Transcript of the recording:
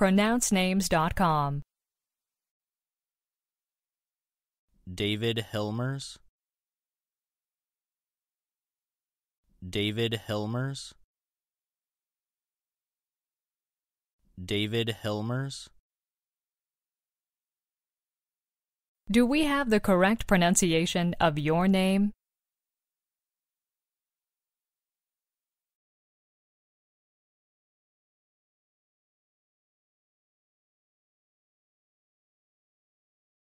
pronouncenames.com. David Hilmers. David Hilmers. David Hilmers. Do we have the correct pronunciation of your name?